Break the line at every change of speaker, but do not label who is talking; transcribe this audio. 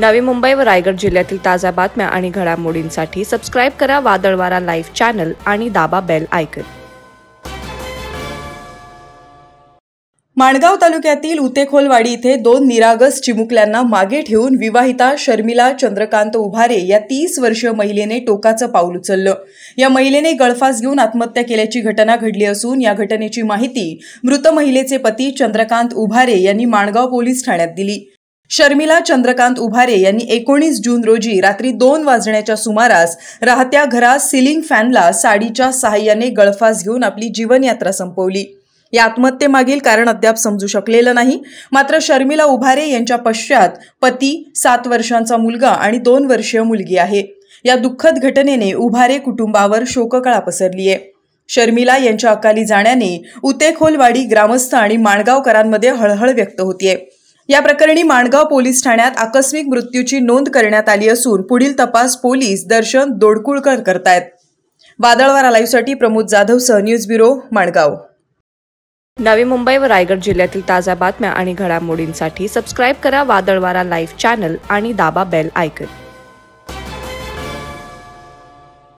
नवी मुंबई व रायगड जिल्ह्यातील ताज्या बातम्या आणि घडामोडींसाठी सबस्क्राईब करा वादळवारा लाईव्ह चॅनल आणि दाबा बेल आयकन
माणगाव तालुक्यातील उतेखोलवाडी इथे दोन निरागस चिमुकल्यांना मागे ठेवून विवाहिता शर्मिला चंद्रकांत उभारे या तीस वर्षीय महिलेने टोकाचं पाऊल उचललं या महिलेने गळफास घेऊन आत्महत्या केल्याची घटना घडली असून या घटनेची माहिती मृत महिलेचे पती चंद्रकांत उभारे यांनी माणगाव पोलीस ठाण्यात दिली शर्मिला चंद्रकांत उभारे यांनी एकोणीस जून रोजी रात्री दोन वाजण्याच्या सुमारास राहत्या घरात सिलिंग फॅनला साडीच्या सहाय्याने गळफास घेऊन आपली जीवनयात्रा संपवली या आत्महत्येमागील कारण अद्याप समजू शकलेलं नाही मात्र शर्मिला उभारे यांच्या पश्चात पती सात वर्षांचा मुलगा आणि दोन वर्षीय मुलगी आहे या दुःखद घटनेने उभारे कुटुंबावर शोककळा पसरली आहे शर्मिला यांच्या अकाली जाण्याने उतेखोलवाडी ग्रामस्थ आणि माणगावकरांमध्ये हळहळ व्यक्त होतीये या प्रकरणी माणगाव पोलीस ठाण्यात आकस्मिक मृत्यूची नोंद करण्यात आली असून पुढील तपास पोलीस दर्शन दोडकुळकर करतायत वादळवारा लाईव्हसाठी प्रमोद जाधव न्यूज ब्युरो माणगाव नवी मुंबई व
रायगड जिल्ह्यातील ताज्या बातम्या आणि घडामोडींसाठी सबस्क्राईब करा वादळवारा लाईव्ह चॅनल आणि दाबा बेल आयकन